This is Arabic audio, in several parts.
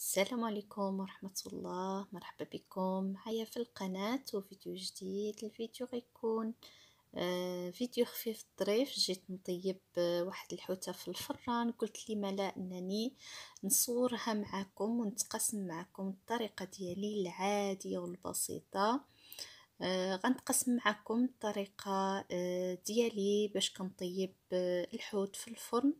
السلام عليكم ورحمة الله مرحبا بكم معايا في القناة وفيديو جديد الفيديو غيكون آه، فيديو خفيف ظريف جيت نطيب آه، واحد الحوتة في الفران قلت لي ملا انني نصورها معكم ونتقسم معكم الطريقة ديالي العادية والبسيطة آه، غنتقسم معكم الطريقة ديالي باش كنطيب الحوت في الفرن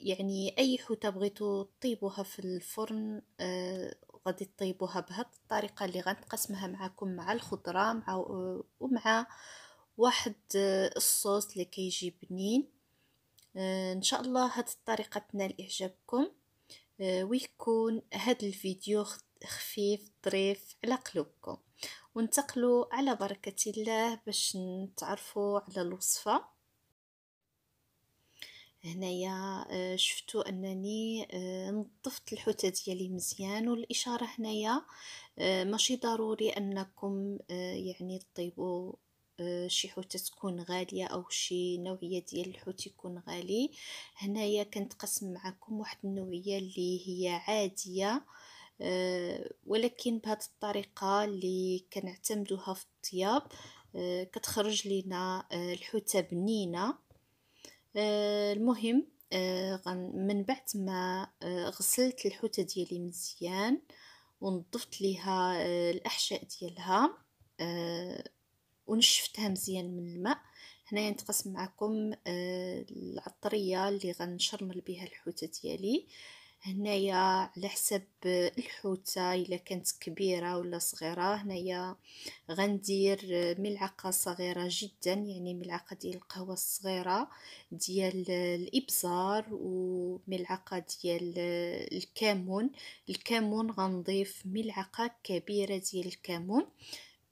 يعني أي حوتة بغيتو طيبوها في الفرن آه غادي طيبوها بهاد الطريقة اللي غنقسمها معكم مع الخضرة مع ومع واحد آه، الصوص اللي كيجي بنين آه ان شاء الله هاد الطريقة تنال اعجابكم آه ويكون هاد الفيديو خفيف ظريف على قلوبكم وانتقلوا على بركة الله باش نتعرفوا على الوصفة هنايا آه، شفتوا انني آه، نظفت الحوتة ديالي مزيان والاشاره هنايا آه، ماشي ضروري انكم يعني تطيبوا شي حوتة تكون غالية او شي نوعية ديال الحوت يكون غالي هنايا كنتقسم معكم واحد النوعية اللي هي عادية ولكن بهذه الطريقة اللي كنعتمدوها في الطياب كتخرج لنا الحوتة بنينة آه، المهم آه، من بعد ما آه، غسلت الحوتة ديالي مزيان ونظفت ليها الاحشاء ديالها ونشفتها مزيان من الماء هنايا نتقسم معكم العطريه اللي غنشرمل بها الحوته ديالي هنايا على حسب الحوتة الا كانت كبيرة ولا صغيرة هنايا غندير ملعقة صغيرة جدا يعني ملعقة ديال القهوة الصغيرة ديال الابزار وملعقة ديال الكمون الكمون غنضيف ملعقة كبيرة ديال الكمون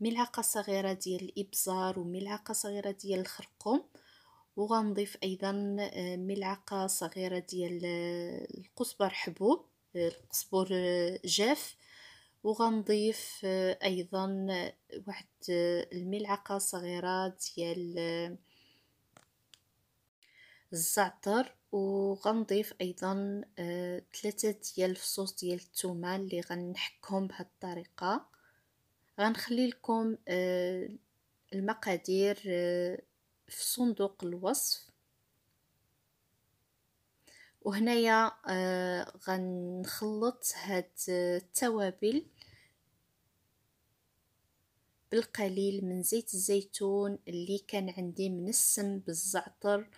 ملعقة صغيرة ديال الابزار وملعقة صغيرة ديال الخرقوم وغنضيف ايضا آه، ملعقه صغيره ديال آه، القزبر حبوب آه، القزبر جاف وغنضيف ايضا واحد الملعقه صغيره ديال الزعتر وغنضيف ايضا ثلاثة ديال الفصوص ديال الثومه اللي غنحكهم بهاد الطريقه غنخلي لكم المقادير في صندوق الوصف وهنايا آه، غنخلط هاد آه، التوابل بالقليل من زيت الزيتون اللي كان عندي من السم بالزعتر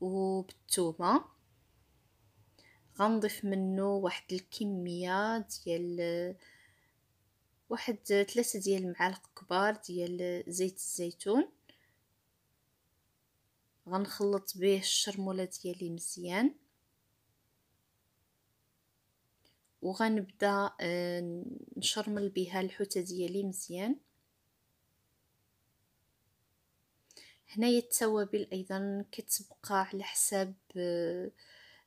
وبالتومة غنضيف منه واحد الكميه ديال آه، واحد ثلاثة ديال المعالق كبار ديال زيت الزيتون غنخلط به الشرمولة ديالي مزيان وغنبدا آه، نشرمل بها الحوتة ديالي مزيان هنايا التوابل ايضا كتبقى على حساب آه،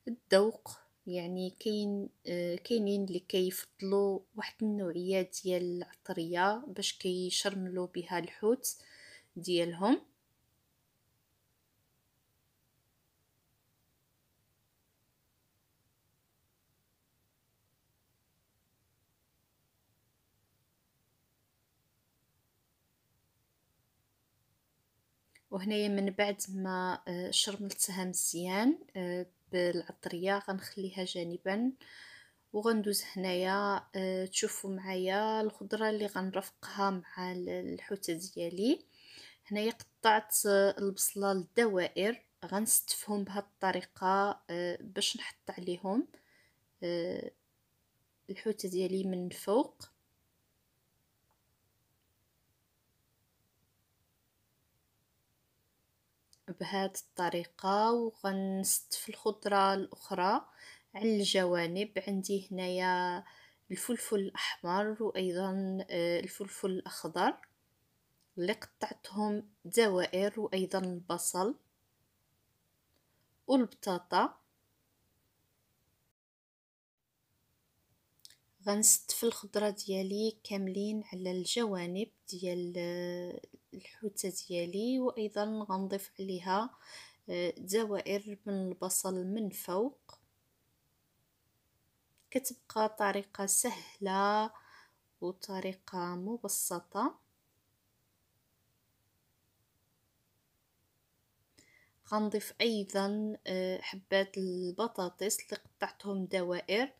الذوق يعني كاين آه، كاينين اللي كيفضلوا واحد النوعيه ديال العطريه باش كيشرملوا بها الحوت ديالهم وهنايا من بعد ما آه، شرملتها مزيان آه، بالعطريه غنخليها جانبا وغندوز هنايا آه، تشوفوا معايا الخضره اللي غنرفقها مع الحوته ديالي هنايا قطعت البصله للدوائر غنستفهم بهاد الطريقه باش نحط عليهم الحوته ديالي من فوق بهاد الطريقة وغنست في الخضرة الاخرى على الجوانب عندي هنايا الفلفل الاحمر وايضا آه، الفلفل الاخضر اللي قطعتهم دوائر وايضا البصل والبطاطا غنست في الخضره ديالي كاملين على الجوانب ديال آه، الحوته ديالي وايضا غنضيف عليها آه، دوائر من البصل من فوق كتبقى طريقه سهله وطريقه مبسطه غنضيف ايضا آه، حبات البطاطس اللي قطعتهم دوائر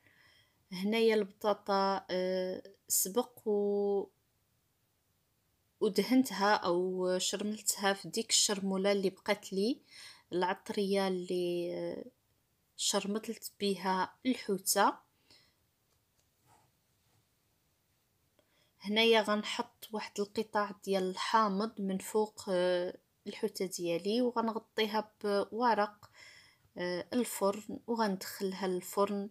هنايا البطاطا آه، سبق و ودهنتها او شرملتها في ديك الشرموله اللي بقات لي العطريه اللي آه، شرمطلت بها الحوته هنايا غنحط واحد القطع ديال الحامض من فوق آه، الحوته ديالي وغنغطيها بورق الفرن وغندخلها الفرن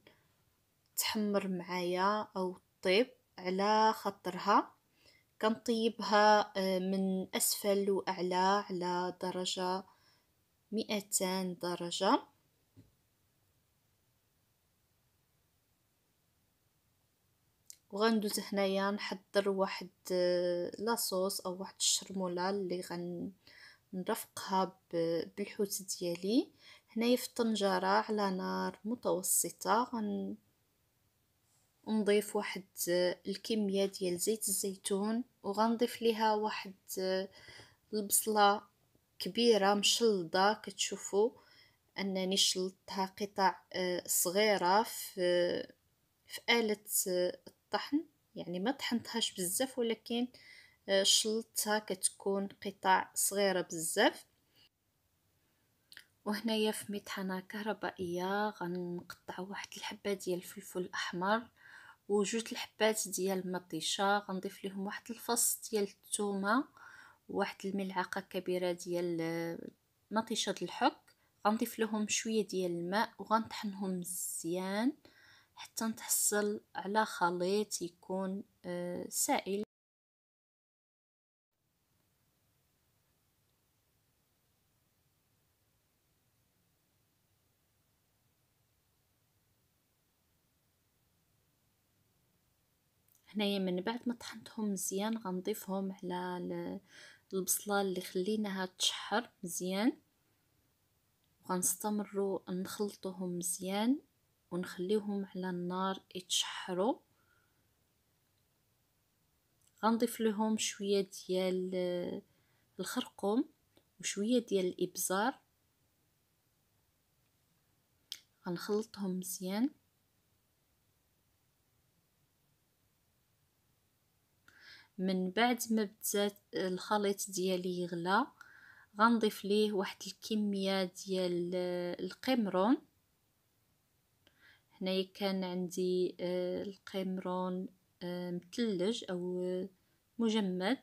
تحمر معايا او طيب على خاطرها كنطيبها آه، من اسفل واعلى على درجة مئتان درجة وغندوز هنايا نحضر واحد آه، لاصوص او واحد الشرموله اللي غنرفقها بالحوت ديالي هنايا في الطنجره على نار متوسطه غن نضيف واحد آه، الكمية ديال زيت الزيتون وغنضيف ليها واحد آه، البصلة كبيرة مشلضة كتشوفوا انني شلطتها قطع آه، صغيرة في في آلة الطحن يعني ما طحنتهاش بزاف ولكن شلطتها كتكون قطع صغيرة بزاف وهنايا في مطحنه كهربائيه غنقطع واحد الحبه ديال الفلفل الاحمر وجوج الحبات ديال مطيشه غنضيف لهم واحد الفص ديال الثومه واحد الملعقه كبيره ديال آه، مطيشه الحك غنضيف لهم شويه ديال الماء وغنطحنهم مزيان حتى نتحصل على خليط يكون آه، سائل هنايا من بعد ما طحنتهم مزيان غنضيفهم على البصله اللي خليناها تشحر مزيان وغنستمروا نخلطوهم مزيان ونخليوهم على النار يتشحروا غنضيف لهم شويه ديال الخرقوم وشويه ديال الابزار غنخلطهم مزيان من بعد ما بدا الخليط ديالي يغلى غنضيف ليه واحد الكميه ديال القمرون هنايا كان عندي آه، القمرون آه، مثلج او مجمد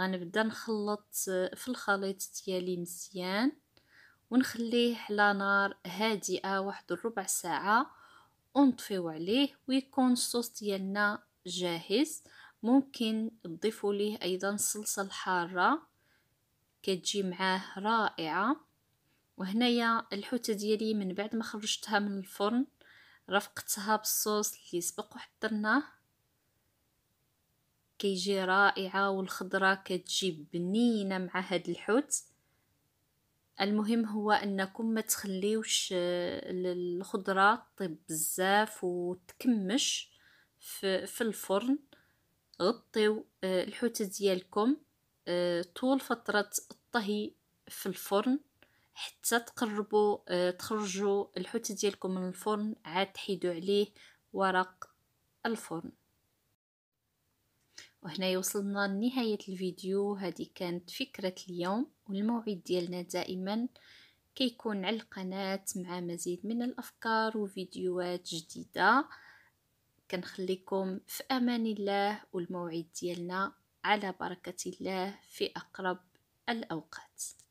غنبدا نخلط آه، في الخليط ديالي مزيان ونخليه على نار هادئه واحد الربع ساعه ونطفيو عليه ويكون الصوص ديالنا جاهز ممكن تضيفوا ليه ايضا صلصه الحاره كتجي معاه رائعه وهنايا الحوته ديالي من بعد ما خرجتها من الفرن رفقتها بالصوص اللي سبق وحضرناه كيجي رائعه والخضره كتجي بنينه مع هاد الحوت المهم هو انكم ما تخليوش الخضره آه، طيب بزاف وتكمش في, الفرن غطيو آه، الحوت ديالكم آه، طول فتره الطهي في الفرن حتى تقربوا تخرجوا الحوت ديالكم من الفرن عاد تحيدوا عليه ورق الفرن وهنا يوصلنا لنهاية الفيديو هذه كانت فكرة اليوم والموعد ديالنا دائما كيكون على القناة مع مزيد من الأفكار وفيديوهات جديدة كنخليكم في أمان الله والموعد ديالنا على بركة الله في أقرب الأوقات